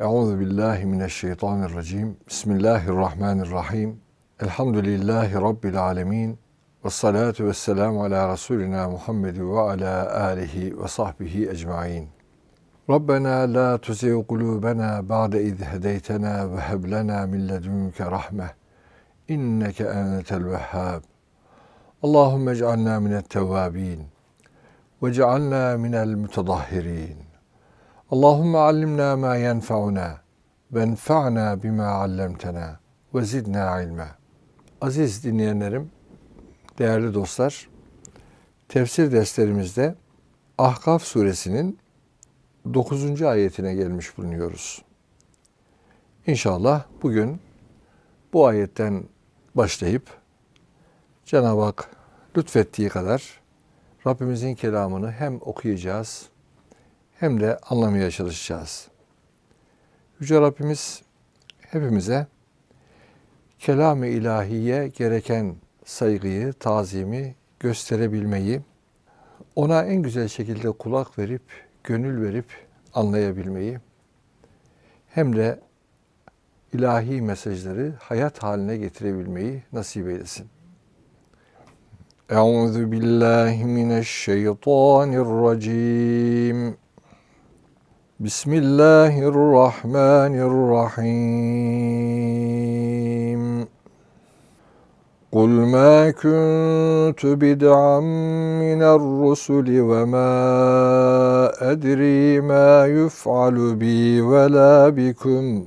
أعوذ بالله من الشيطان الرجيم بسم الله الرحمن الرحيم الحمد لله رب العالمين والصلاة والسلام على رسولنا محمد وعلى آله وصحبه أجمعين ربنا لا تزغ قلوبنا بعد إذ هديتنا وهب لنا من لدنك رحمة إنك أنت الوهاب اللهم اجعلنا من التوابين واجعلنا من المتطهرين Allahümme allimna ma yenfa'una ve enfa'na bima allemtena ve zidna ilme. Aziz dinleyenlerim, değerli dostlar, tefsir derslerimizde Ahkaf suresinin 9. ayetine gelmiş bulunuyoruz. İnşallah bugün bu ayetten başlayıp Cenab-ı Hak lütfettiği kadar Rabbimizin kelamını hem okuyacağız hem de anlamaya çalışacağız. Yüce Rabbimiz hepimize kelam-ı ilahiye gereken saygıyı, tazimi gösterebilmeyi, ona en güzel şekilde kulak verip, gönül verip anlayabilmeyi, hem de ilahi mesajları hayat haline getirebilmeyi nasip eylesin. Euzu Bismillahirrahmanirrahim. قل ما كنت بدعا من الرسل وما أدري ما يفعل بي ولا بكم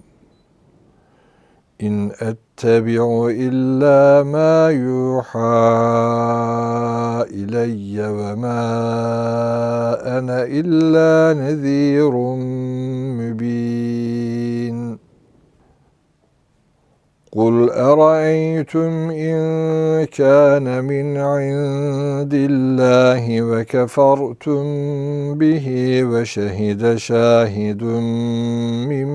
إن أت أتبع إلا ما يوحى إلي وما أنا إلا نذير مبين قل أرأيتم إن كان من عند الله وكفرتم به وشهد شاهد من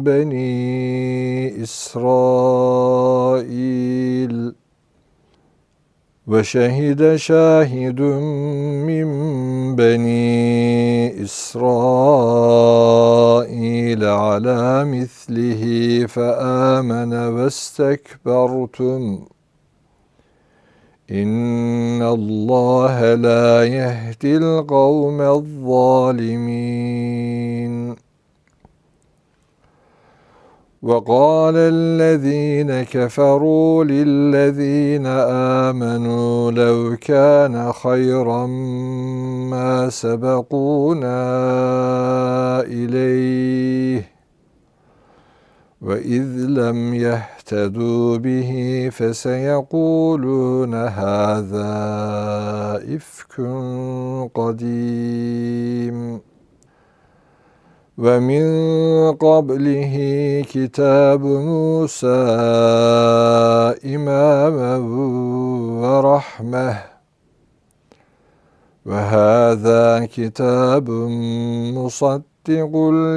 بني إسرائيل وشهد شاهد من بني إسرائيل على مثله فآمن واستكبرتم إن الله لا يهدي القوم الظالمين وقال الذين كفروا للذين آمنوا لو كان خيرا ما سبقونا إليه وإذ لم يهتدوا به فسيقولون هذا إفك قديم ومن قبله كتاب موسى إماما ورحمة وهذا كتاب مصدق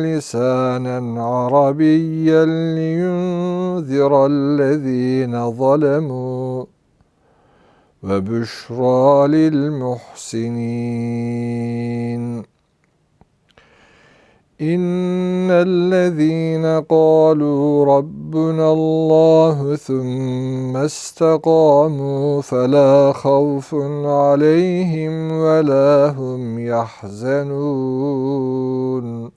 لسانا عربيا لينذر الذين ظلموا وبشرى للمحسنين إن الذين قالوا ربنا الله ثم استقاموا فلا خوف عليهم ولا هم يحزنون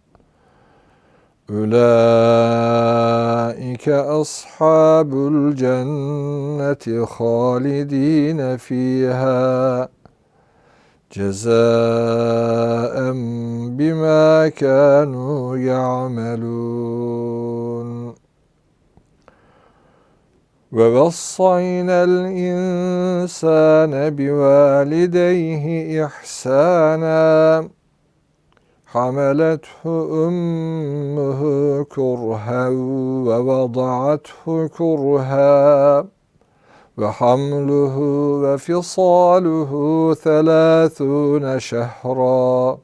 أولئك أصحاب الجنة خالدين فيها جزاء بما كانوا يعملون ووصينا الإنسان بوالديه إحسانا حملته أمه كرها ووضعته كرها وحمله وفصاله ثلاثون شهرا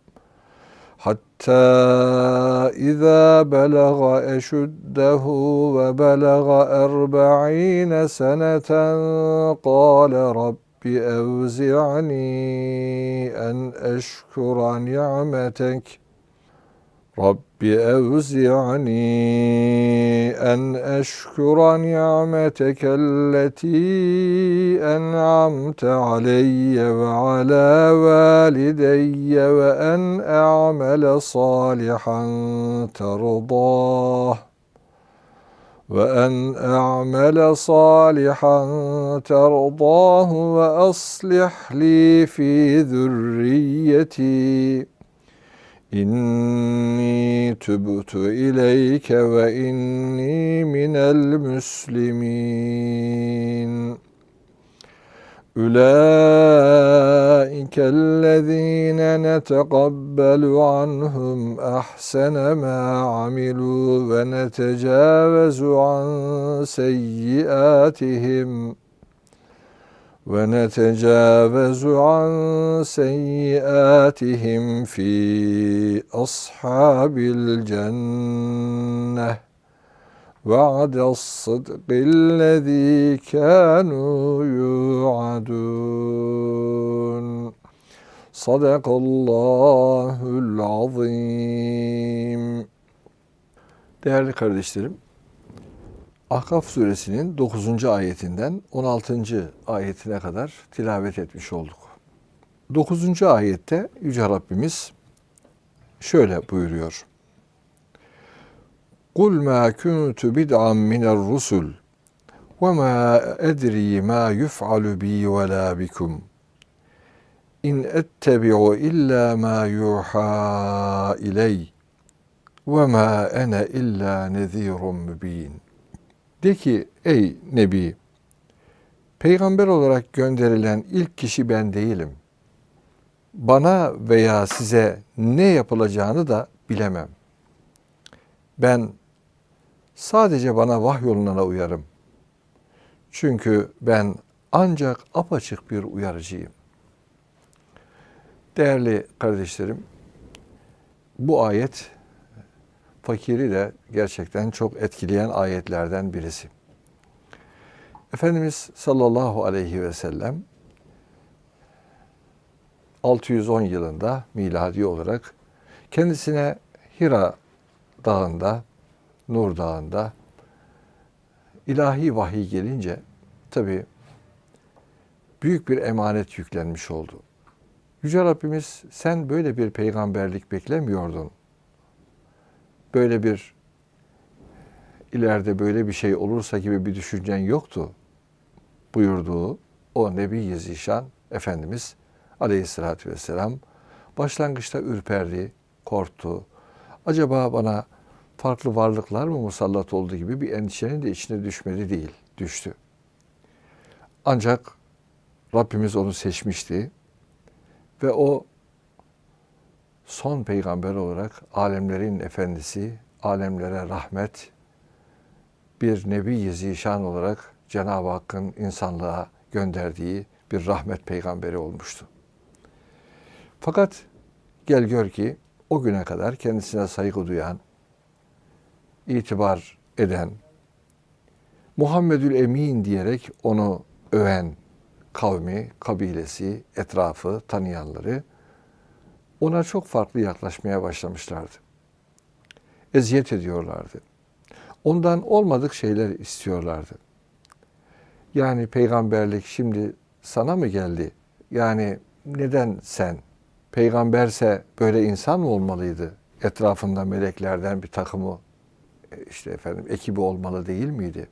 حتى إذا بلغ أشده وبلغ أربعين سنة قال رب أوزعني أن أشكر نعمتك رب رب أوزعني أن أشكر نعمتك التي أنعمت علي وعلى والدي وأن أعمل صالحا ترضاه وأن أعمل صالحا ترضاه وأصلح لي في ذريتي إن tübtü ileyke ve inni minel müslimin. أولئك الذين نتقبل عنهم أحسن ما عملوا ونتجاوز عن سيئاتهم ۖ ونتجاوز عن سيئاتهم في أصحاب الجنة وعد الصدق الذي كانوا يوعدون صدق الله العظيم Değerli kardeşlerim, Ahkaf suresinin 9. ayetinden 16. ayetine kadar tilavet etmiş olduk. 9. ayette Yüce Rabbimiz şöyle buyuruyor. قُلْ مَا كُنْتُ بِدْعًا مِنَ الرُّسُلِ وَمَا أَدْرِي مَا يُفْعَلُ بِي وَلَا بِكُمْ اِنْ اَتَّبِعُ اِلَّا مَا يُوحَى اِلَيْ وَمَا أَنَا اِلَّا نَذ۪يرٌ مُّب۪ينٌ de ki ey Nebi peygamber olarak gönderilen ilk kişi ben değilim. Bana veya size ne yapılacağını da bilemem. Ben sadece bana vahyolunana uyarım. Çünkü ben ancak apaçık bir uyarıcıyım. Değerli kardeşlerim, bu ayet fakiri de gerçekten çok etkileyen ayetlerden birisi. Efendimiz sallallahu aleyhi ve sellem 610 yılında miladi olarak kendisine Hira dağında, Nur dağında ilahi vahiy gelince tabi büyük bir emanet yüklenmiş oldu. Yüce Rabbimiz sen böyle bir peygamberlik beklemiyordun böyle bir ileride böyle bir şey olursa gibi bir düşüncen yoktu buyurduğu o Nebi Yezişan Efendimiz aleyhissalatü vesselam başlangıçta ürperdi, korktu. Acaba bana farklı varlıklar mı musallat oldu gibi bir endişenin de içine düşmedi değil, düştü. Ancak Rabbimiz onu seçmişti ve o son peygamber olarak alemlerin efendisi, alemlere rahmet, bir nebi zişan olarak Cenab-ı Hakk'ın insanlığa gönderdiği bir rahmet peygamberi olmuştu. Fakat gel gör ki o güne kadar kendisine saygı duyan, itibar eden, Muhammedül Emin diyerek onu öven kavmi, kabilesi, etrafı, tanıyanları ona çok farklı yaklaşmaya başlamışlardı. Eziyet ediyorlardı. Ondan olmadık şeyler istiyorlardı. Yani peygamberlik şimdi sana mı geldi? Yani neden sen? Peygamberse böyle insan mı olmalıydı? Etrafında meleklerden bir takımı e, işte efendim ekibi olmalı değil miydi?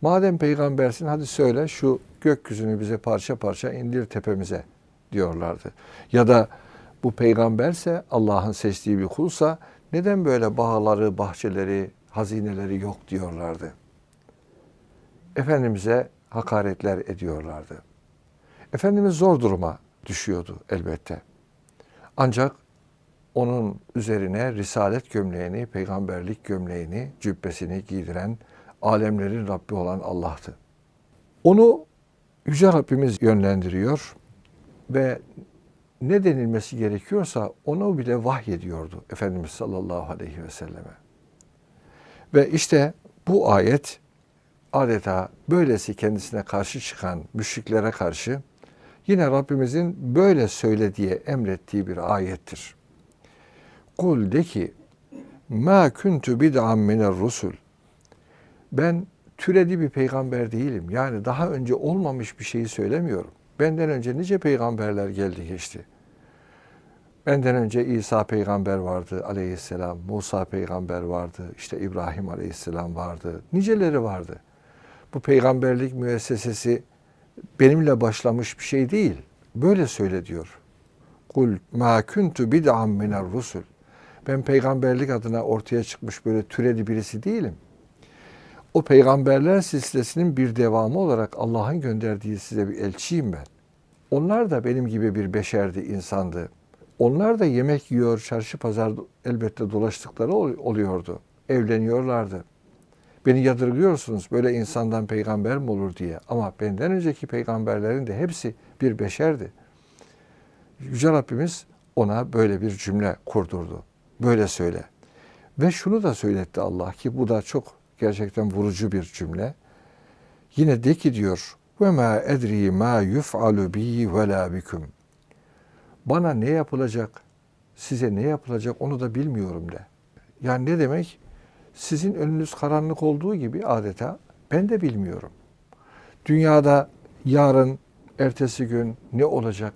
Madem peygambersin hadi söyle şu gökyüzünü bize parça parça indir tepemize diyorlardı. Ya da bu peygamberse Allah'ın seçtiği bir kulsa neden böyle bağları, bahçeleri, hazineleri yok diyorlardı. Efendimiz'e hakaretler ediyorlardı. Efendimiz zor duruma düşüyordu elbette. Ancak onun üzerine risalet gömleğini, peygamberlik gömleğini, cübbesini giydiren alemlerin Rabbi olan Allah'tı. Onu Yüce Rabbimiz yönlendiriyor ve ne denilmesi gerekiyorsa ona bile vahyediyordu Efendimiz sallallahu aleyhi ve selleme. Ve işte bu ayet adeta böylesi kendisine karşı çıkan müşriklere karşı yine Rabbimizin böyle söyle diye emrettiği bir ayettir. Kul de ki ma kuntu bid'an miner rusul ben türedi bir peygamber değilim. Yani daha önce olmamış bir şeyi söylemiyorum. Benden önce nice peygamberler geldi geçti. Benden önce İsa peygamber vardı aleyhisselam, Musa peygamber vardı, işte İbrahim aleyhisselam vardı. Niceleri vardı. Bu peygamberlik müessesesi benimle başlamış bir şey değil. Böyle söyle diyor. Kul ma kuntu bid'an minar rusul. Ben peygamberlik adına ortaya çıkmış böyle türedi birisi değilim.'' o peygamberler silsilesinin bir devamı olarak Allah'ın gönderdiği size bir elçiyim ben. Onlar da benim gibi bir beşerdi, insandı. Onlar da yemek yiyor, çarşı pazar elbette dolaştıkları oluyordu. Evleniyorlardı. Beni yadırgıyorsunuz böyle insandan peygamber mi olur diye. Ama benden önceki peygamberlerin de hepsi bir beşerdi. Yüce Rabbimiz ona böyle bir cümle kurdurdu. Böyle söyle. Ve şunu da söyletti Allah ki bu da çok gerçekten vurucu bir cümle. Yine de ki diyor ve ma edri ma yuf'alu bi ve la bikum. Bana ne yapılacak, size ne yapılacak onu da bilmiyorum de. Yani ne demek? Sizin önünüz karanlık olduğu gibi adeta ben de bilmiyorum. Dünyada yarın, ertesi gün ne olacak?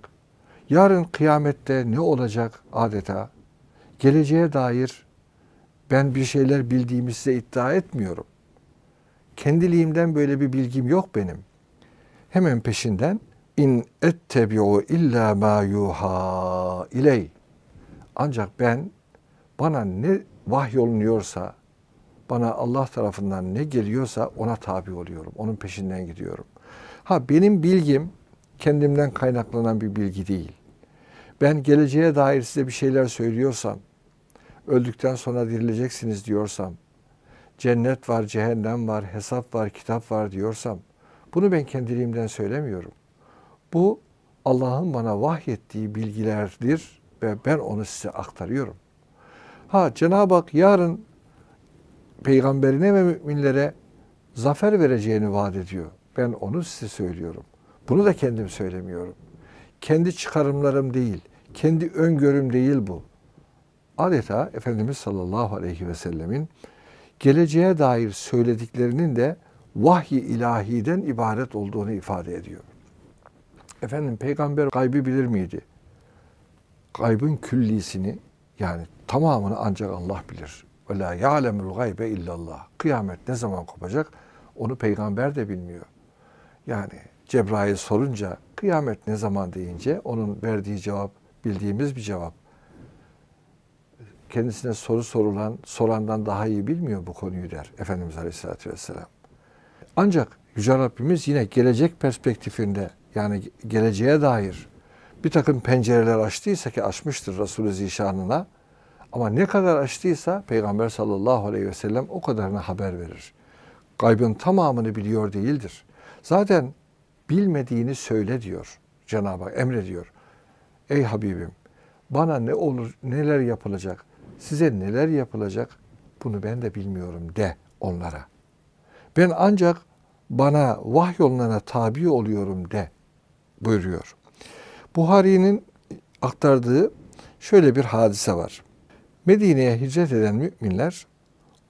Yarın kıyamette ne olacak adeta? Geleceğe dair ben bir şeyler bildiğimi size iddia etmiyorum. Kendiliğimden böyle bir bilgim yok benim. Hemen peşinden in ettebi'u illa ma yuha iley. Ancak ben bana ne vahyolunuyorsa, bana Allah tarafından ne geliyorsa ona tabi oluyorum. Onun peşinden gidiyorum. Ha benim bilgim kendimden kaynaklanan bir bilgi değil. Ben geleceğe dair size bir şeyler söylüyorsam, öldükten sonra dirileceksiniz diyorsam, cennet var, cehennem var, hesap var, kitap var diyorsam, bunu ben kendiliğimden söylemiyorum. Bu Allah'ın bana vahyettiği bilgilerdir ve ben onu size aktarıyorum. Ha Cenab-ı Hak yarın peygamberine ve müminlere zafer vereceğini vaat ediyor. Ben onu size söylüyorum. Bunu da kendim söylemiyorum. Kendi çıkarımlarım değil, kendi öngörüm değil bu adeta Efendimiz sallallahu aleyhi ve sellemin geleceğe dair söylediklerinin de vahyi ilahiden ibaret olduğunu ifade ediyor. Efendim peygamber kaybı bilir miydi? Kaybın küllisini yani tamamını ancak Allah bilir. Ve la ya'lemul gaybe illallah. Kıyamet ne zaman kopacak onu peygamber de bilmiyor. Yani Cebrail sorunca kıyamet ne zaman deyince onun verdiği cevap bildiğimiz bir cevap kendisine soru sorulan, sorandan daha iyi bilmiyor bu konuyu der Efendimiz Aleyhisselatü Vesselam. Ancak Yüce Rabbimiz yine gelecek perspektifinde yani geleceğe dair bir takım pencereler açtıysa ki açmıştır Resulü Zişanına ama ne kadar açtıysa Peygamber sallallahu aleyhi ve sellem o kadarına haber verir. Gaybın tamamını biliyor değildir. Zaten bilmediğini söyle diyor Cenab-ı Hak emrediyor. Ey Habibim bana ne olur neler yapılacak size neler yapılacak bunu ben de bilmiyorum de onlara. Ben ancak bana vahyolunana tabi oluyorum de buyuruyor. Buhari'nin aktardığı şöyle bir hadise var. Medine'ye hicret eden müminler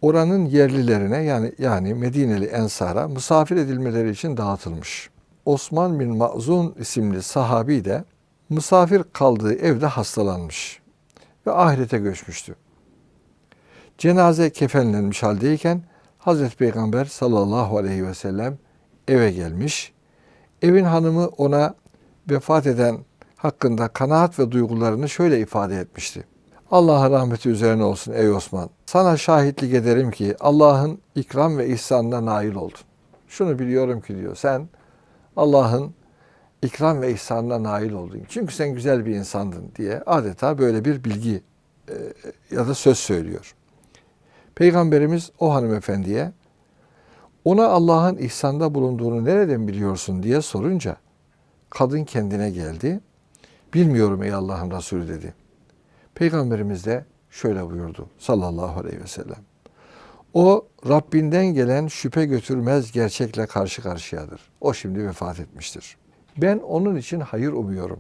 oranın yerlilerine yani yani Medineli ensara misafir edilmeleri için dağıtılmış. Osman bin Ma'zun isimli sahabi de misafir kaldığı evde hastalanmış ve ahirete göçmüştü. Cenaze kefenlenmiş haldeyken Hazreti Peygamber sallallahu aleyhi ve sellem eve gelmiş. Evin hanımı ona vefat eden hakkında kanaat ve duygularını şöyle ifade etmişti. Allah rahmeti üzerine olsun ey Osman. Sana şahitlik ederim ki Allah'ın ikram ve ihsanına nail oldun. Şunu biliyorum ki diyor sen Allah'ın ikram ve ihsanına nail oldun. Çünkü sen güzel bir insandın diye adeta böyle bir bilgi e, ya da söz söylüyor. Peygamberimiz o hanımefendiye ona Allah'ın ihsanda bulunduğunu nereden biliyorsun diye sorunca kadın kendine geldi. Bilmiyorum ey Allah'ın Resulü dedi. Peygamberimiz de şöyle buyurdu sallallahu aleyhi ve sellem. O Rabbinden gelen şüphe götürmez gerçekle karşı karşıyadır. O şimdi vefat etmiştir.'' Ben onun için hayır umuyorum.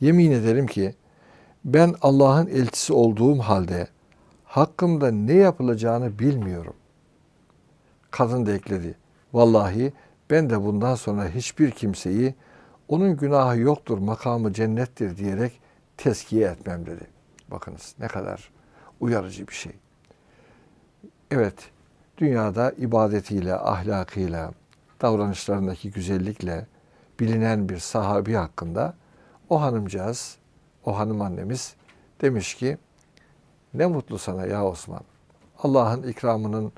Yemin ederim ki ben Allah'ın elçisi olduğum halde hakkımda ne yapılacağını bilmiyorum. Kadın da ekledi. Vallahi ben de bundan sonra hiçbir kimseyi onun günahı yoktur, makamı cennettir diyerek teskiye etmem dedi. Bakınız ne kadar uyarıcı bir şey. Evet, dünyada ibadetiyle, ahlakıyla, davranışlarındaki güzellikle, bilinen bir sahabi hakkında o hanımcağız, o hanım annemiz demiş ki ne mutlu sana ya Osman. Allah'ın ikramının,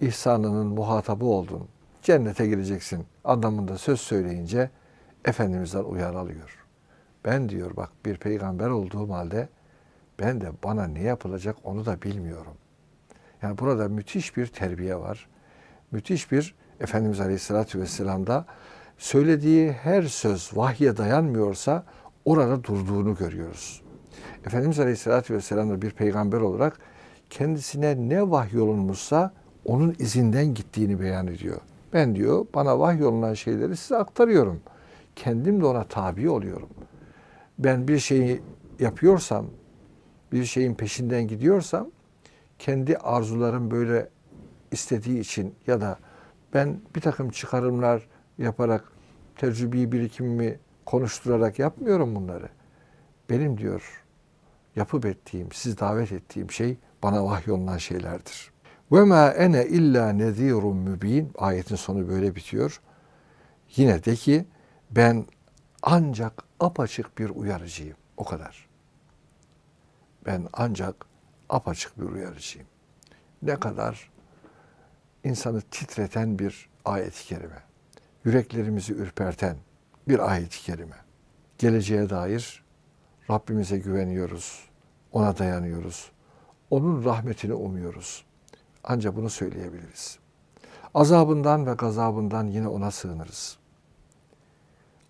ihsanının muhatabı oldun. Cennete gireceksin anlamında söz söyleyince Efendimiz'den uyar alıyor. Ben diyor bak bir peygamber olduğum halde ben de bana ne yapılacak onu da bilmiyorum. Yani burada müthiş bir terbiye var. Müthiş bir Efendimiz Aleyhisselatü Vesselam'da söylediği her söz vahye dayanmıyorsa orada durduğunu görüyoruz. Efendimiz Aleyhisselatü Vesselam da bir peygamber olarak kendisine ne vahyolunmuşsa onun izinden gittiğini beyan ediyor. Ben diyor bana vahyolunan şeyleri size aktarıyorum. Kendim de ona tabi oluyorum. Ben bir şeyi yapıyorsam, bir şeyin peşinden gidiyorsam kendi arzularım böyle istediği için ya da ben bir takım çıkarımlar yaparak, tecrübi birikimimi konuşturarak yapmıyorum bunları. Benim diyor yapıp ettiğim, siz davet ettiğim şey bana vahyolunan şeylerdir. Ve ma ene illa nezirun mübin. Ayetin sonu böyle bitiyor. Yine de ki ben ancak apaçık bir uyarıcıyım. O kadar. Ben ancak apaçık bir uyarıcıyım. Ne kadar insanı titreten bir ayet-i kerime yüreklerimizi ürperten bir ayet-i kerime. Geleceğe dair Rabbimize güveniyoruz, ona dayanıyoruz, onun rahmetini umuyoruz. Ancak bunu söyleyebiliriz. Azabından ve gazabından yine ona sığınırız.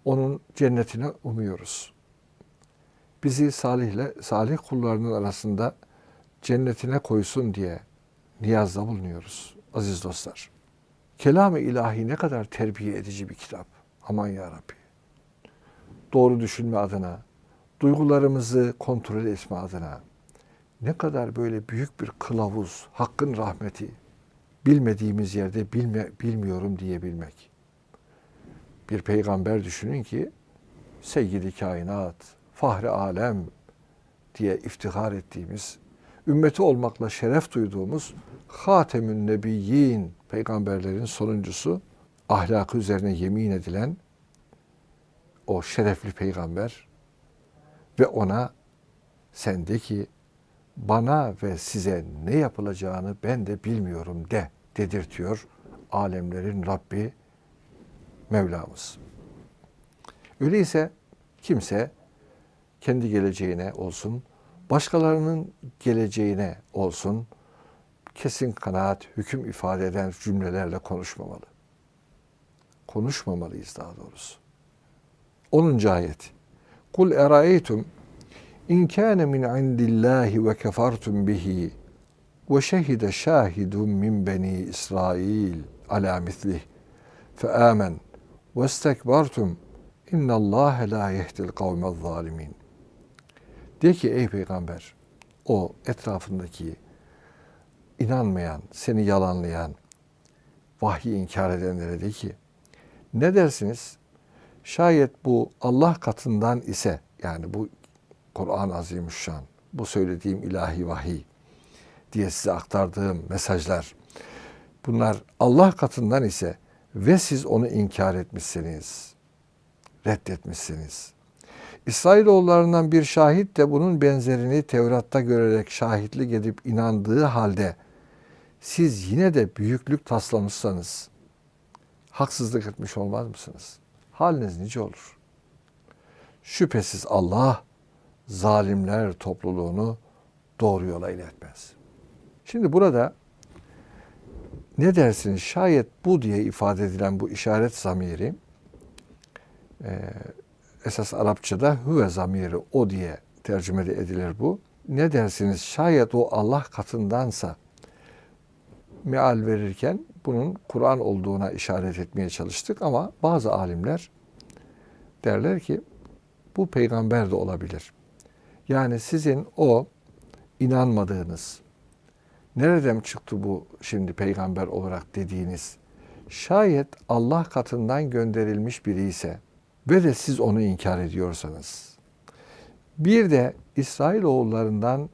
Onun cennetine umuyoruz. Bizi salihle, salih kullarının arasında cennetine koysun diye niyazda bulunuyoruz aziz dostlar. Kelam-ı ilahi ne kadar terbiye edici bir kitap. Aman ya Rabbi. Doğru düşünme adına, duygularımızı kontrol etme adına ne kadar böyle büyük bir kılavuz, hakkın rahmeti bilmediğimiz yerde bilme, bilmiyorum diyebilmek. Bir peygamber düşünün ki sevgili kainat, fahri alem diye iftihar ettiğimiz, ümmeti olmakla şeref duyduğumuz Hatemün Nebiyyin peygamberlerin sonuncusu ahlakı üzerine yemin edilen o şerefli peygamber ve ona sende ki bana ve size ne yapılacağını ben de bilmiyorum de dedirtiyor alemlerin Rabbi Mevlamız. Öyleyse kimse kendi geleceğine olsun, başkalarının geleceğine olsun, kesin kanaat, hüküm ifade eden cümlelerle konuşmamalı. Konuşmamalıyız daha doğrusu. 10. ayet. Kul eraytum in kana min indillahi ve kefertum bihi ve şehide şahidun min beni İsrail ala mislih fe amen ve istekbartum innallâhe la yehdil kavmez zalimin. De ki ey peygamber o etrafındaki inanmayan, seni yalanlayan, vahyi inkar edenlere de ki ne dersiniz? Şayet bu Allah katından ise yani bu kuran Azimüşşan, bu söylediğim ilahi vahiy diye size aktardığım mesajlar bunlar Allah katından ise ve siz onu inkar etmişsiniz, reddetmişsiniz. İsrailoğullarından bir şahit de bunun benzerini Tevrat'ta görerek şahitlik edip inandığı halde siz yine de büyüklük taslamışsanız haksızlık etmiş olmaz mısınız? Haliniz nice olur. Şüphesiz Allah zalimler topluluğunu doğru yola iletmez. Şimdi burada ne dersiniz şayet bu diye ifade edilen bu işaret zamiri e, esas Arapçada hüve zamiri o diye tercüme edilir bu. Ne dersiniz şayet o Allah katındansa meal verirken bunun Kur'an olduğuna işaret etmeye çalıştık ama bazı alimler derler ki bu peygamber de olabilir. Yani sizin o inanmadığınız, nereden çıktı bu şimdi peygamber olarak dediğiniz, şayet Allah katından gönderilmiş biri ise ve de siz onu inkar ediyorsanız, bir de İsrail oğullarından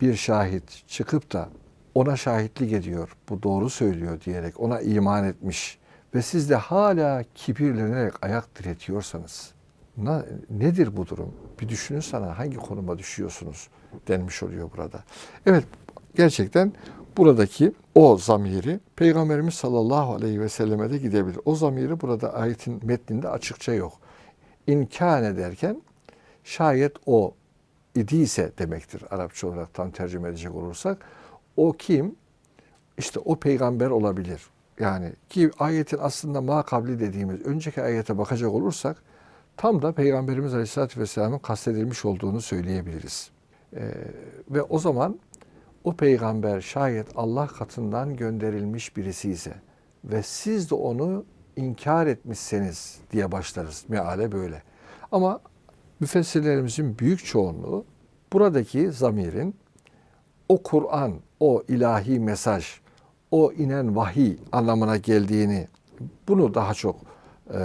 bir şahit çıkıp da ona şahitlik ediyor. Bu doğru söylüyor diyerek ona iman etmiş ve siz de hala kibirlenerek ayak diretiyorsanız nedir bu durum? Bir düşünün sana hangi konuma düşüyorsunuz denmiş oluyor burada. Evet gerçekten buradaki o zamiri Peygamberimiz sallallahu aleyhi ve selleme de gidebilir. O zamiri burada ayetin metninde açıkça yok. İmkan derken, şayet o idiyse demektir Arapça olarak tam tercüme edecek olursak o kim? İşte o peygamber olabilir. Yani ki ayetin aslında makabli dediğimiz önceki ayete bakacak olursak tam da Peygamberimiz Aleyhisselatü Vesselam'ın kastedilmiş olduğunu söyleyebiliriz. Ee, ve o zaman o peygamber şayet Allah katından gönderilmiş birisi ise ve siz de onu inkar etmişseniz diye başlarız. Meale böyle. Ama müfessirlerimizin büyük çoğunluğu buradaki zamirin o Kur'an, o ilahi mesaj, o inen vahiy anlamına geldiğini bunu daha çok e,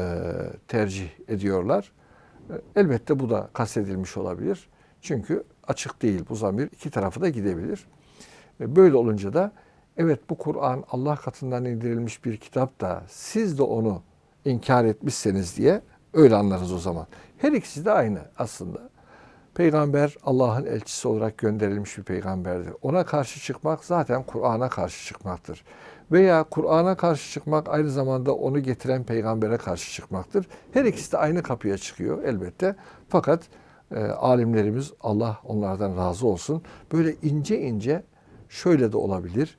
tercih ediyorlar. E, elbette bu da kastedilmiş olabilir. Çünkü açık değil bu zamir iki tarafı da gidebilir. E, böyle olunca da evet bu Kur'an Allah katından indirilmiş bir kitap da siz de onu inkar etmişseniz diye öyle anlarız o zaman. Her ikisi de aynı aslında. Peygamber Allah'ın elçisi olarak gönderilmiş bir peygamberdir. Ona karşı çıkmak zaten Kur'an'a karşı çıkmaktır. Veya Kur'an'a karşı çıkmak aynı zamanda onu getiren peygambere karşı çıkmaktır. Her ikisi de aynı kapıya çıkıyor elbette. Fakat e, alimlerimiz Allah onlardan razı olsun. Böyle ince ince şöyle de olabilir.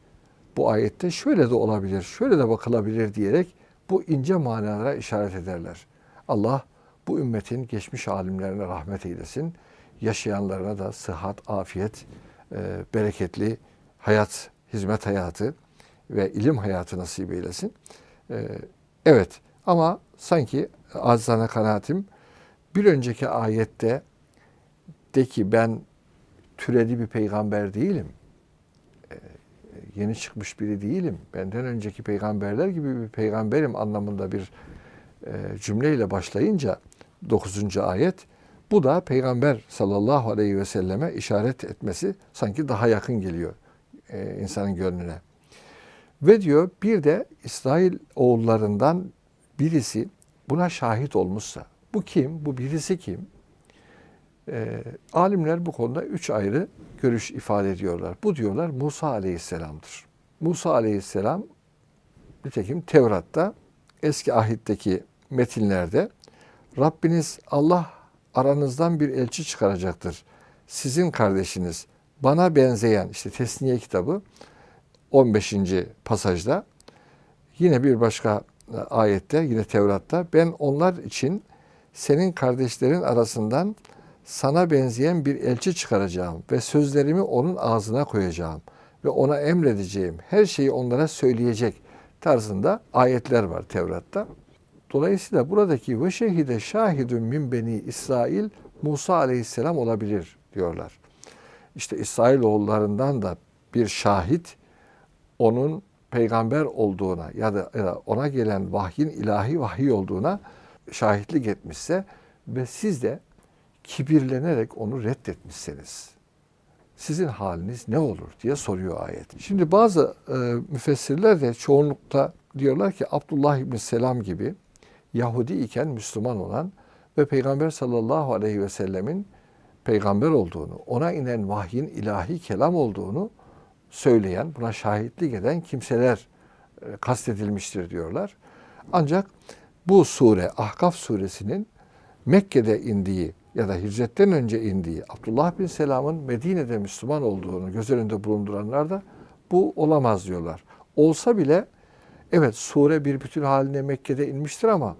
Bu ayette şöyle de olabilir, şöyle de bakılabilir diyerek bu ince manalara işaret ederler. Allah bu ümmetin geçmiş alimlerine rahmet eylesin yaşayanlarına da sıhhat, afiyet, e, bereketli hayat, hizmet hayatı ve ilim hayatı nasip eylesin. E, evet ama sanki azizane kanaatim bir önceki ayette de ki ben türedi bir peygamber değilim. E, yeni çıkmış biri değilim. Benden önceki peygamberler gibi bir peygamberim anlamında bir e, cümleyle başlayınca 9. ayet bu da Peygamber sallallahu aleyhi ve selleme işaret etmesi sanki daha yakın geliyor e, insanın gönlüne. Ve diyor bir de İsrail oğullarından birisi buna şahit olmuşsa, bu kim, bu birisi kim? E, alimler bu konuda üç ayrı görüş ifade ediyorlar. Bu diyorlar Musa aleyhisselamdır. Musa aleyhisselam nitekim Tevrat'ta eski ahitteki metinlerde Rabbiniz Allah aranızdan bir elçi çıkaracaktır. Sizin kardeşiniz bana benzeyen işte Tesniye kitabı 15. pasajda yine bir başka e, ayette yine Tevrat'ta ben onlar için senin kardeşlerin arasından sana benzeyen bir elçi çıkaracağım ve sözlerimi onun ağzına koyacağım ve ona emredeceğim. Her şeyi onlara söyleyecek tarzında ayetler var Tevrat'ta. Dolayısıyla buradaki ve şehide şahidün min beni İsrail Musa aleyhisselam olabilir diyorlar. İşte İsrail oğullarından da bir şahit onun peygamber olduğuna ya da, ya da ona gelen vahyin ilahi vahiy olduğuna şahitlik etmişse ve siz de kibirlenerek onu reddetmişseniz sizin haliniz ne olur diye soruyor ayet. Şimdi bazı e, müfessirler de çoğunlukta diyorlar ki Abdullah İbni Selam gibi Yahudi iken Müslüman olan ve Peygamber sallallahu aleyhi ve sellemin peygamber olduğunu, ona inen vahyin ilahi kelam olduğunu söyleyen, buna şahitlik eden kimseler e, kastedilmiştir diyorlar. Ancak bu sure Ahkaf suresinin Mekke'de indiği ya da hicretten önce indiği Abdullah bin Selam'ın Medine'de Müslüman olduğunu göz önünde bulunduranlar da bu olamaz diyorlar. Olsa bile Evet sure bir bütün haline Mekke'de inmiştir ama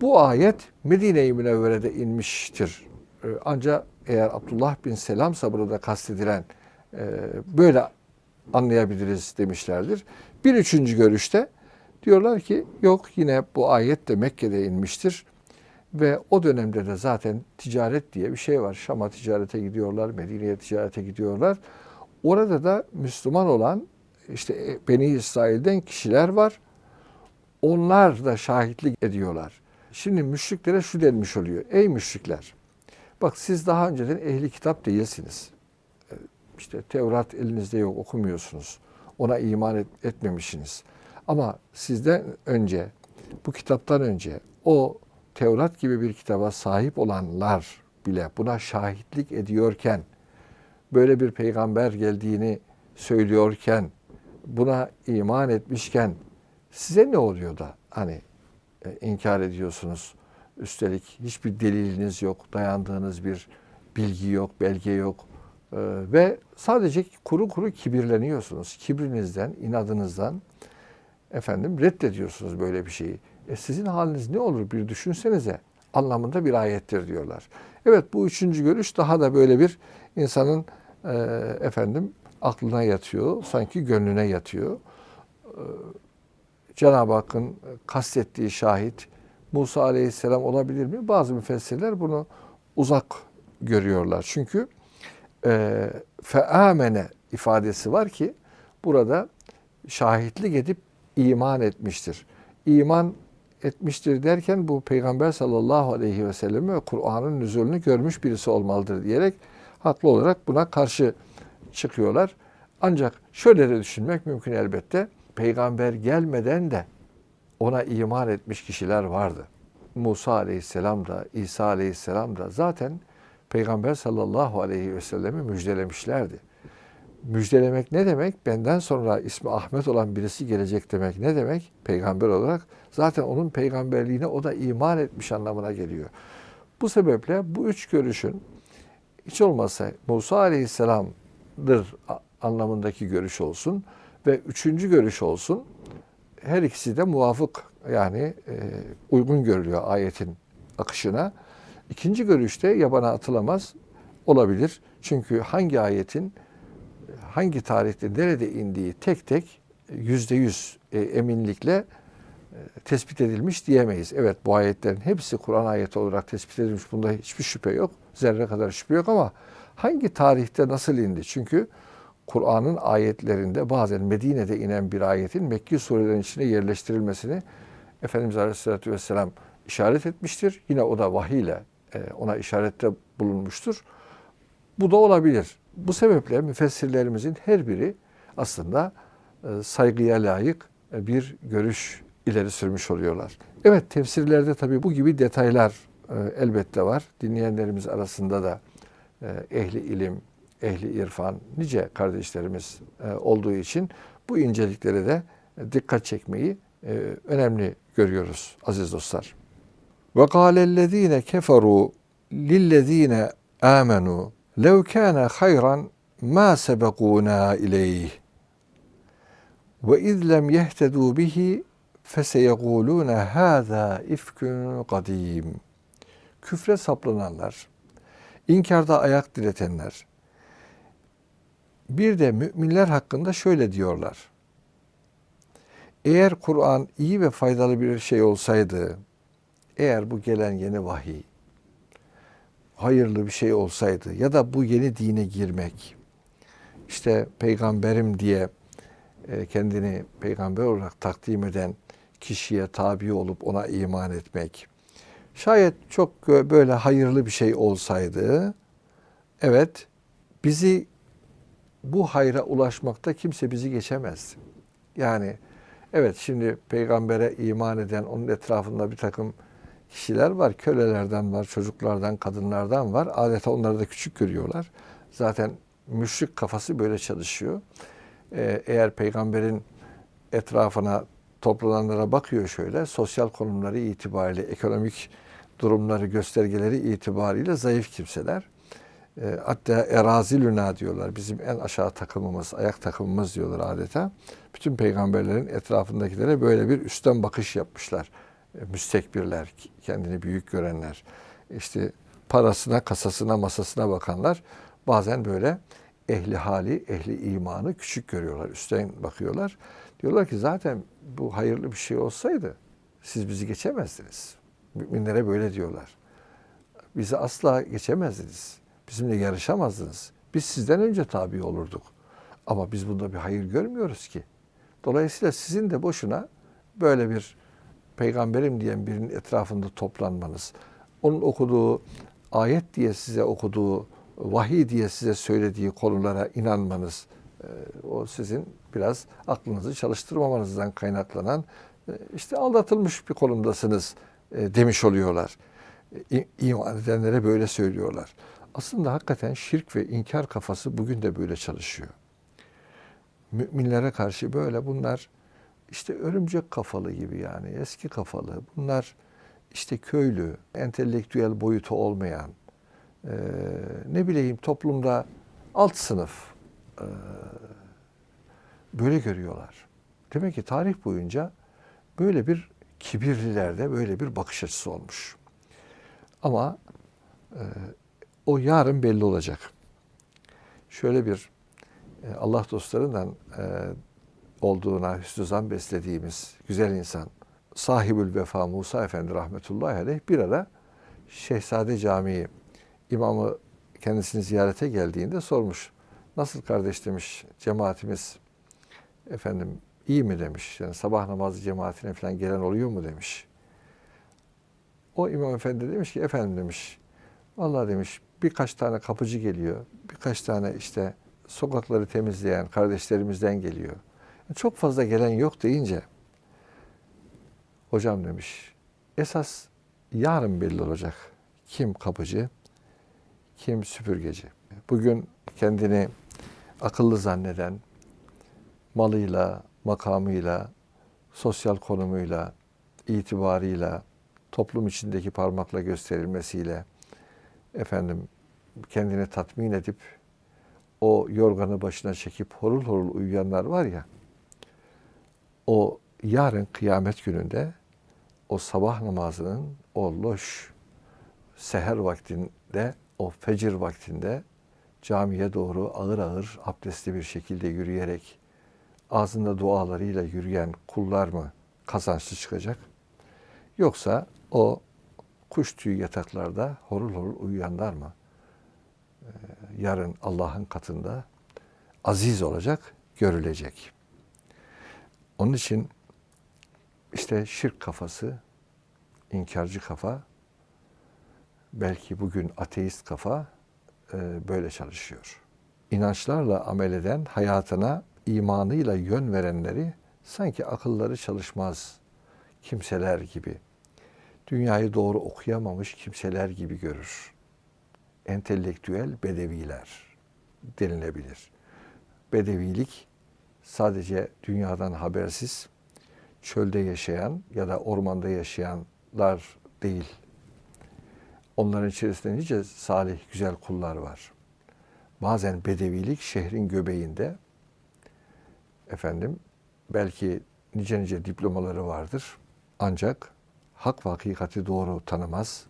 bu ayet Medine-i Münevvere'de inmiştir. Ee, ancak eğer Abdullah bin Selam sabrında kastedilen e, böyle anlayabiliriz demişlerdir. Bir üçüncü görüşte diyorlar ki yok yine bu ayet de Mekke'de inmiştir. Ve o dönemde de zaten ticaret diye bir şey var. Şam'a ticarete gidiyorlar, Medine'ye ticarete gidiyorlar. Orada da Müslüman olan işte e, Beni İsrail'den kişiler var. Onlar da şahitlik ediyorlar. Şimdi müşriklere şu denmiş oluyor. Ey müşrikler! Bak siz daha önceden ehli kitap değilsiniz. E, işte Tevrat elinizde yok okumuyorsunuz. Ona iman et, etmemişsiniz. Ama sizden önce, bu kitaptan önce o Tevrat gibi bir kitaba sahip olanlar bile buna şahitlik ediyorken, böyle bir peygamber geldiğini söylüyorken buna iman etmişken size ne oluyor da hani e, inkar ediyorsunuz? Üstelik hiçbir deliliniz yok, dayandığınız bir bilgi yok, belge yok. E, ve sadece kuru kuru kibirleniyorsunuz. Kibrinizden, inadınızdan efendim reddediyorsunuz böyle bir şeyi. E sizin haliniz ne olur bir düşünsenize anlamında bir ayettir diyorlar. Evet bu üçüncü görüş daha da böyle bir insanın e, efendim aklına yatıyor, sanki gönlüne yatıyor. Ee, Cenab-ı Hakk'ın kastettiği şahit Musa aleyhisselam olabilir mi? Bazı müfessirler bunu uzak görüyorlar. Çünkü e, feamene ifadesi var ki burada şahitlik edip iman etmiştir. İman etmiştir derken bu Peygamber sallallahu aleyhi ve sellemi ve Kur'an'ın nüzulünü görmüş birisi olmalıdır diyerek haklı olarak buna karşı çıkıyorlar. Ancak şöyle de düşünmek mümkün elbette. Peygamber gelmeden de ona iman etmiş kişiler vardı. Musa aleyhisselam da İsa aleyhisselam da zaten Peygamber sallallahu aleyhi ve sellemi müjdelemişlerdi. Müjdelemek ne demek? Benden sonra ismi Ahmet olan birisi gelecek demek ne demek? Peygamber olarak zaten onun peygamberliğine o da iman etmiş anlamına geliyor. Bu sebeple bu üç görüşün hiç olmasa Musa aleyhisselam dır anlamındaki görüş olsun ve üçüncü görüş olsun her ikisi de muvafık yani e, uygun görülüyor ayetin akışına. İkinci görüşte yabana atılamaz olabilir. Çünkü hangi ayetin hangi tarihte nerede indiği tek tek yüzde yüz e, eminlikle e, tespit edilmiş diyemeyiz. Evet bu ayetlerin hepsi Kur'an ayeti olarak tespit edilmiş. Bunda hiçbir şüphe yok. Zerre kadar şüphe yok ama hangi tarihte nasıl indi? Çünkü Kur'an'ın ayetlerinde bazen Medine'de inen bir ayetin Mekki surelerin içine yerleştirilmesini Efendimiz Aleyhisselatü Vesselam işaret etmiştir. Yine o da vahiyle e, ona işarette bulunmuştur. Bu da olabilir. Bu sebeple müfessirlerimizin her biri aslında e, saygıya layık e, bir görüş ileri sürmüş oluyorlar. Evet tefsirlerde tabii bu gibi detaylar elbette var. Dinleyenlerimiz arasında da e, ehli ilim, ehli irfan, nice kardeşlerimiz e, olduğu için bu inceliklere de dikkat çekmeyi e, önemli görüyoruz aziz dostlar. Ve kâlellezîne keferû lillezîne âmenû lev kâne hayran mâ sebekûnâ ileyh ve iz lem yehtedû bihi feseyegûlûne hâzâ ifkün kadîm. Küfre saplananlar, İnkarda ayak diretenler. Bir de müminler hakkında şöyle diyorlar. Eğer Kur'an iyi ve faydalı bir şey olsaydı, eğer bu gelen yeni vahiy hayırlı bir şey olsaydı ya da bu yeni dine girmek, işte peygamberim diye e, kendini peygamber olarak takdim eden kişiye tabi olup ona iman etmek, Şayet çok e, böyle hayırlı bir şey olsaydı, evet bizi bu hayra ulaşmakta kimse bizi geçemez. Yani evet şimdi peygambere iman eden onun etrafında bir takım kişiler var. Kölelerden var, çocuklardan, kadınlardan var. Adeta onları da küçük görüyorlar. Zaten müşrik kafası böyle çalışıyor. Ee, eğer peygamberin etrafına toplananlara bakıyor şöyle sosyal konumları itibariyle, ekonomik durumları, göstergeleri itibariyle zayıf kimseler. E, hatta erazi lüna diyorlar. Bizim en aşağı takımımız, ayak takımımız diyorlar adeta. Bütün peygamberlerin etrafındakilere böyle bir üstten bakış yapmışlar. E, müstekbirler, kendini büyük görenler. İşte parasına, kasasına, masasına bakanlar bazen böyle ehli hali, ehli imanı küçük görüyorlar, üstten bakıyorlar. Diyorlar ki zaten bu hayırlı bir şey olsaydı siz bizi geçemezdiniz. Müminlere böyle diyorlar. Bizi asla geçemezdiniz. Bizimle yarışamazdınız. Biz sizden önce tabi olurduk. Ama biz bunda bir hayır görmüyoruz ki. Dolayısıyla sizin de boşuna böyle bir peygamberim diyen birinin etrafında toplanmanız, onun okuduğu ayet diye size okuduğu, vahiy diye size söylediği konulara inanmanız, e, o sizin biraz aklınızı çalıştırmamanızdan kaynaklanan e, işte aldatılmış bir konumdasınız e, demiş oluyorlar. E, İ, iman edenlere böyle söylüyorlar. Aslında hakikaten şirk ve inkar kafası bugün de böyle çalışıyor. Müminlere karşı böyle bunlar işte örümcek kafalı gibi yani eski kafalı. Bunlar işte köylü, entelektüel boyutu olmayan, e, ne bileyim toplumda alt sınıf e, böyle görüyorlar. Demek ki tarih boyunca böyle bir kibirlilerde böyle bir bakış açısı olmuş. Ama e, o yarın belli olacak. Şöyle bir e, Allah dostlarından e, olduğuna hüsnü zan beslediğimiz güzel insan sahibül vefa Musa Efendi rahmetullahi aleyh bir ara Şehzade Camii imamı kendisini ziyarete geldiğinde sormuş. Nasıl kardeş demiş cemaatimiz efendim iyi mi demiş. Yani sabah namazı cemaatine falan gelen oluyor mu demiş. O imam efendi demiş ki efendim demiş. Vallahi demiş birkaç tane kapıcı geliyor. Birkaç tane işte sokakları temizleyen kardeşlerimizden geliyor. Çok fazla gelen yok deyince hocam demiş esas yarın belli olacak. Kim kapıcı, kim süpürgeci. Bugün kendini akıllı zanneden, malıyla, makamıyla, sosyal konumuyla, itibarıyla, toplum içindeki parmakla gösterilmesiyle efendim kendini tatmin edip o yorganı başına çekip horul horul uyuyanlar var ya o yarın kıyamet gününde o sabah namazının o loş seher vaktinde o fecir vaktinde camiye doğru ağır ağır abdestli bir şekilde yürüyerek ağzında dualarıyla yürüyen kullar mı kazançlı çıkacak? Yoksa o kuş tüyü yataklarda horul horul uyuyanlar mı ee, yarın Allah'ın katında aziz olacak, görülecek. Onun için işte şirk kafası, inkarcı kafa, belki bugün ateist kafa e, böyle çalışıyor. İnançlarla amel eden hayatına imanıyla yön verenleri sanki akılları çalışmaz kimseler gibi, dünyayı doğru okuyamamış kimseler gibi görür. Entelektüel bedeviler denilebilir. Bedevilik sadece dünyadan habersiz, çölde yaşayan ya da ormanda yaşayanlar değil. Onların içerisinde nice salih, güzel kullar var. Bazen bedevilik şehrin göbeğinde efendim belki nice nice diplomaları vardır. Ancak hak ve hakikati doğru tanımaz.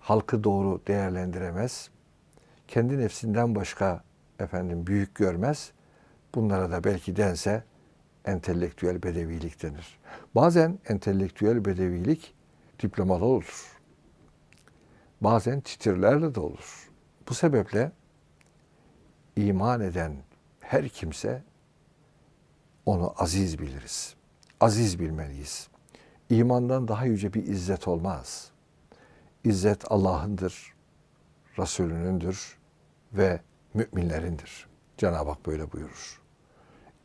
Halkı doğru değerlendiremez. Kendi nefsinden başka efendim büyük görmez. Bunlara da belki dense entelektüel bedevilik denir. Bazen entelektüel bedevilik diplomalı olur. Bazen titirlerle de olur. Bu sebeple iman eden her kimse onu aziz biliriz. Aziz bilmeliyiz. İmandan daha yüce bir izzet olmaz. İzzet Allah'ındır, Resulünündür ve müminlerindir. Cenab-ı Hak böyle buyurur.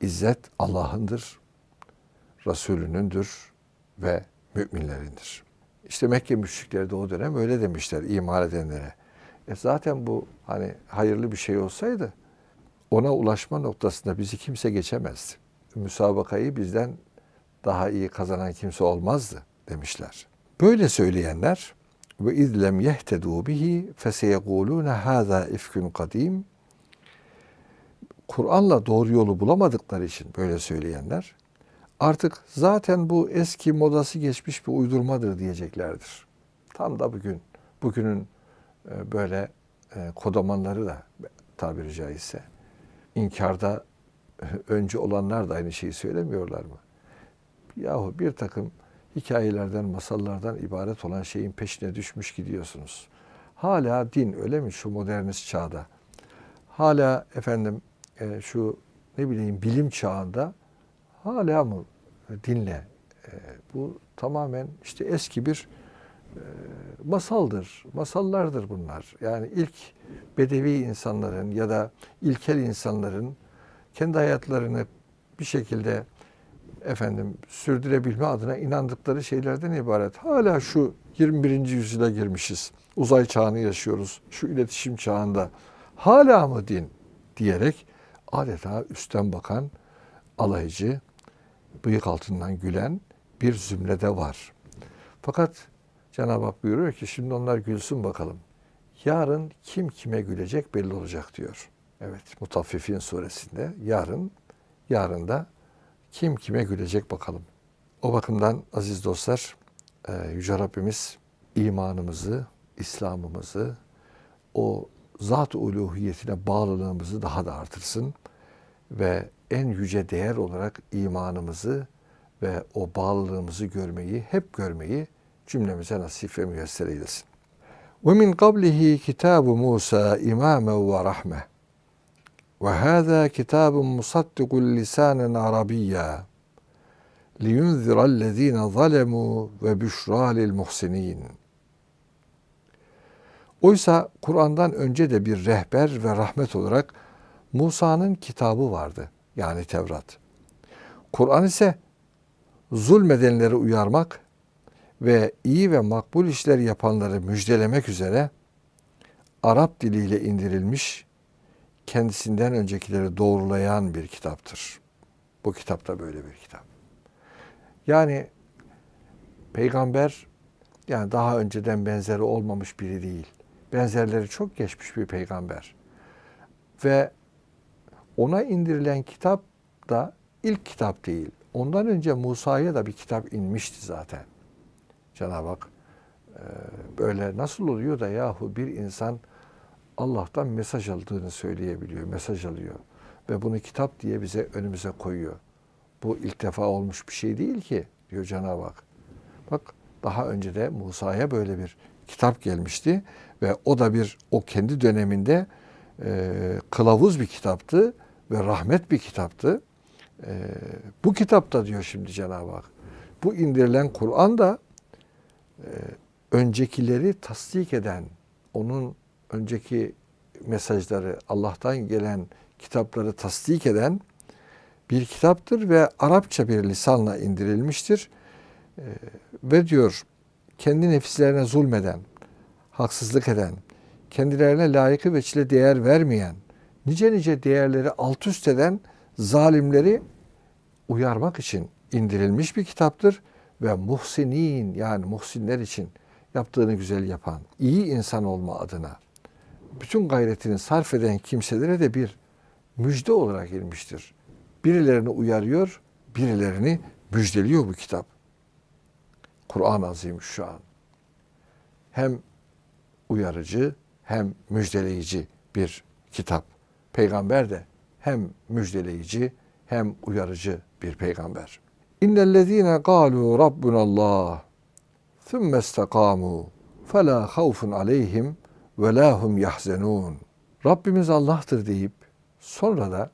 İzzet Allah'ındır, Resulünündür ve müminlerindir. İşte Mekke müşrikleri de o dönem öyle demişler iman edenlere. E zaten bu hani hayırlı bir şey olsaydı ona ulaşma noktasında bizi kimse geçemezdi müsabakayı bizden daha iyi kazanan kimse olmazdı demişler. Böyle söyleyenler ve izlem yehtedu bihi feseyegulune haza ifkün kadim Kur'an'la doğru yolu bulamadıkları için böyle söyleyenler artık zaten bu eski modası geçmiş bir uydurmadır diyeceklerdir. Tam da bugün bugünün e, böyle e, kodamanları da tabiri caizse inkarda önce olanlar da aynı şeyi söylemiyorlar mı? Yahu bir takım hikayelerden, masallardan ibaret olan şeyin peşine düşmüş gidiyorsunuz. Hala din öyle mi şu modernist çağda? Hala efendim e, şu ne bileyim bilim çağında hala mı dinle? E, bu tamamen işte eski bir e, masaldır, masallardır bunlar. Yani ilk bedevi insanların ya da ilkel insanların kendi hayatlarını bir şekilde efendim sürdürebilme adına inandıkları şeylerden ibaret. Hala şu 21. yüzyıla girmişiz. Uzay çağını yaşıyoruz. Şu iletişim çağında. Hala mı din diyerek adeta üstten bakan alaycı, bıyık altından gülen bir zümrede var. Fakat Cenab-ı Hak buyuruyor ki şimdi onlar gülsün bakalım. Yarın kim kime gülecek belli olacak diyor. Evet. Mutaffifin suresinde yarın, yarın da kim kime gülecek bakalım. O bakımdan aziz dostlar, e, Yüce Rabbimiz imanımızı, İslam'ımızı, o zat-ı uluhiyetine bağlılığımızı daha da artırsın ve en yüce değer olarak imanımızı ve o bağlılığımızı görmeyi, hep görmeyi cümlemize nasip ve müyesser eylesin. وَمِنْ قَبْلِهِ كِتَابُ مُوسَى اِمَامًا وَرَحْمَةً ve hâzâ kitâbun musaddikul lisânen arabiyyâ liyunzirallezîne zalemû ve büşrâ lil muhsinîn. Oysa Kur'an'dan önce de bir rehber ve rahmet olarak Musa'nın kitabı vardı. Yani Tevrat. Kur'an ise zulmedenleri uyarmak ve iyi ve makbul işler yapanları müjdelemek üzere Arap diliyle indirilmiş kendisinden öncekileri doğrulayan bir kitaptır. Bu kitap da böyle bir kitap. Yani peygamber yani daha önceden benzeri olmamış biri değil. Benzerleri çok geçmiş bir peygamber. Ve ona indirilen kitap da ilk kitap değil. Ondan önce Musa'ya da bir kitap inmişti zaten. Cenab-ı Hak böyle nasıl oluyor da yahu bir insan Allah'tan mesaj aldığını söyleyebiliyor, mesaj alıyor. Ve bunu kitap diye bize önümüze koyuyor. Bu ilk defa olmuş bir şey değil ki diyor Cenab-ı Hak. Bak daha önce de Musa'ya böyle bir kitap gelmişti ve o da bir o kendi döneminde e, kılavuz bir kitaptı ve rahmet bir kitaptı. E, bu kitapta diyor şimdi Cenab-ı Hak. Bu indirilen Kur'an da e, öncekileri tasdik eden, onun önceki mesajları Allah'tan gelen kitapları tasdik eden bir kitaptır ve Arapça bir lisanla indirilmiştir. Ee, ve diyor kendi nefislerine zulmeden, haksızlık eden, kendilerine layıkı ve çile değer vermeyen, nice nice değerleri alt üst eden zalimleri uyarmak için indirilmiş bir kitaptır ve muhsinin yani muhsinler için yaptığını güzel yapan, iyi insan olma adına bütün gayretini sarf eden kimselere de bir müjde olarak gelmiştir. Birilerini uyarıyor, birilerini müjdeliyor bu kitap. kuran şu an. Hem uyarıcı hem müjdeleyici bir kitap. Peygamber de hem müjdeleyici hem uyarıcı bir peygamber. İnnellezîne gâlû rabbunallâh thümme istekâmû felâ havfun aleyhim ve lahum yahzenun. Rabbimiz Allah'tır deyip sonra da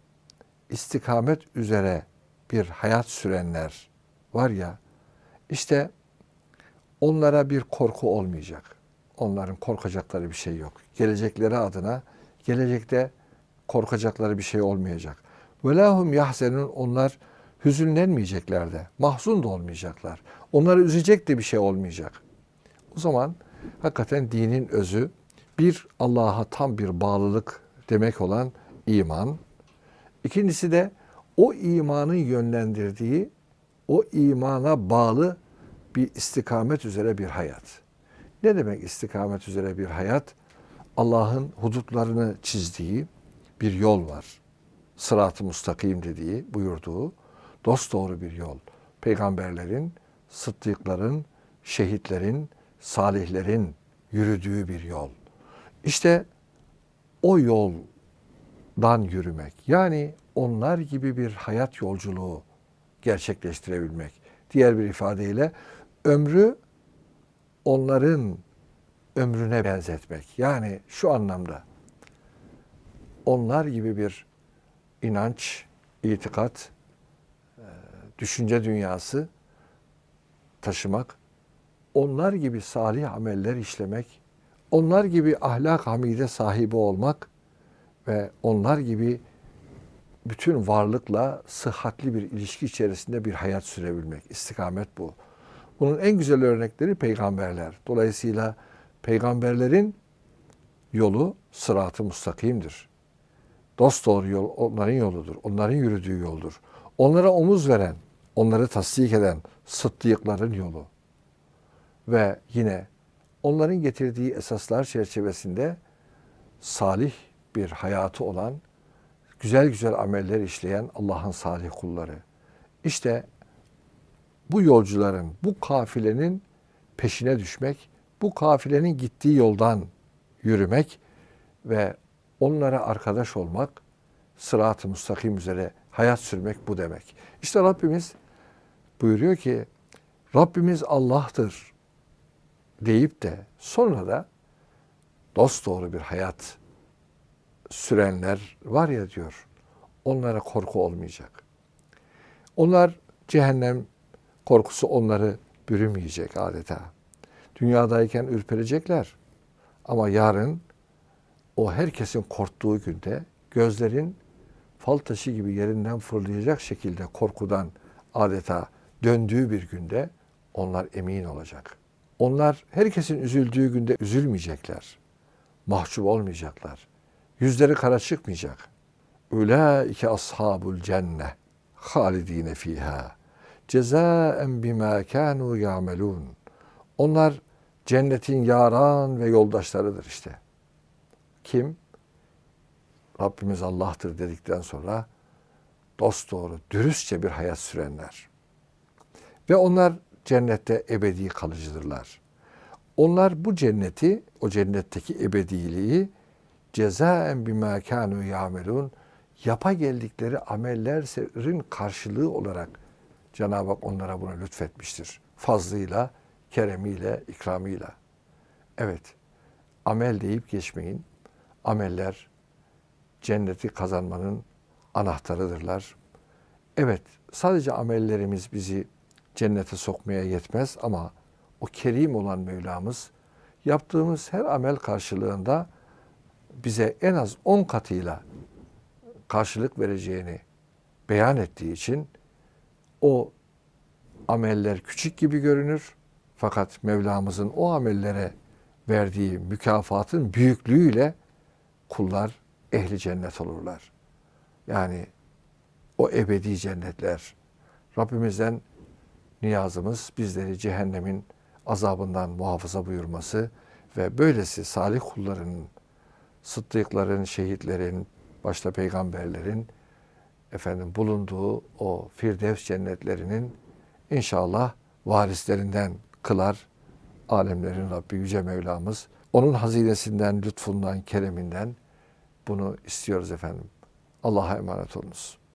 istikamet üzere bir hayat sürenler var ya işte onlara bir korku olmayacak. Onların korkacakları bir şey yok. Gelecekleri adına gelecekte korkacakları bir şey olmayacak. Ve lahum yahzenun onlar hüzünlenmeyecekler de, mahzun da olmayacaklar. Onları üzecek de bir şey olmayacak. O zaman hakikaten dinin özü bir Allah'a tam bir bağlılık demek olan iman. İkincisi de o imanın yönlendirdiği, o imana bağlı bir istikamet üzere bir hayat. Ne demek istikamet üzere bir hayat? Allah'ın hudutlarını çizdiği bir yol var. Sırat-ı müstakim dediği, buyurduğu dosdoğru bir yol. Peygamberlerin, sıddıkların, şehitlerin, salihlerin yürüdüğü bir yol. İşte o yoldan yürümek. Yani onlar gibi bir hayat yolculuğu gerçekleştirebilmek. Diğer bir ifadeyle ömrü onların ömrüne benzetmek. Yani şu anlamda onlar gibi bir inanç, itikat, e, düşünce dünyası taşımak, onlar gibi salih ameller işlemek onlar gibi ahlak hamide sahibi olmak ve onlar gibi bütün varlıkla sıhhatli bir ilişki içerisinde bir hayat sürebilmek. istikamet bu. Bunun en güzel örnekleri peygamberler. Dolayısıyla peygamberlerin yolu sıratı müstakimdir. Dost doğru yol onların yoludur. Onların yürüdüğü yoldur. Onlara omuz veren, onları tasdik eden sıddıkların yolu. Ve yine onların getirdiği esaslar çerçevesinde salih bir hayatı olan, güzel güzel ameller işleyen Allah'ın salih kulları. İşte bu yolcuların, bu kafilenin peşine düşmek, bu kafilenin gittiği yoldan yürümek ve onlara arkadaş olmak, sırat-ı müstakim üzere hayat sürmek bu demek. İşte Rabbimiz buyuruyor ki, Rabbimiz Allah'tır deyip de sonra da dost doğru bir hayat sürenler var ya diyor. Onlara korku olmayacak. Onlar cehennem korkusu onları bürümeyecek adeta. Dünyadayken ürperecekler. Ama yarın o herkesin korktuğu günde gözlerin fal taşı gibi yerinden fırlayacak şekilde korkudan adeta döndüğü bir günde onlar emin olacak.'' Onlar herkesin üzüldüğü günde üzülmeyecekler. Mahcup olmayacaklar. Yüzleri kara çıkmayacak. Ülaike ashabul cenne halidine fiha cezaen bima kanu ya'melun. Onlar cennetin yaran ve yoldaşlarıdır işte. Kim? Rabbimiz Allah'tır dedikten sonra dost doğru, dürüstçe bir hayat sürenler. Ve onlar cennette ebedi kalıcıdırlar. Onlar bu cenneti, o cennetteki ebediliği cezaen bimâ kânû yâmelûn yapa geldikleri amellerin karşılığı olarak Cenab-ı Hak onlara bunu lütfetmiştir. Fazlıyla, keremiyle, ikramıyla. Evet, amel deyip geçmeyin. Ameller cenneti kazanmanın anahtarıdırlar. Evet, sadece amellerimiz bizi cennete sokmaya yetmez ama o kerim olan Mevlamız yaptığımız her amel karşılığında bize en az 10 katıyla karşılık vereceğini beyan ettiği için o ameller küçük gibi görünür. Fakat Mevlamızın o amellere verdiği mükafatın büyüklüğüyle kullar ehli cennet olurlar. Yani o ebedi cennetler. Rabbimizden niyazımız bizleri cehennemin azabından muhafaza buyurması ve böylesi salih kulların, sıddıkların, şehitlerin, başta peygamberlerin efendim bulunduğu o Firdevs cennetlerinin inşallah varislerinden kılar alemlerin Rabbi Yüce Mevlamız. Onun hazinesinden, lütfundan, kereminden bunu istiyoruz efendim. Allah'a emanet olunuz.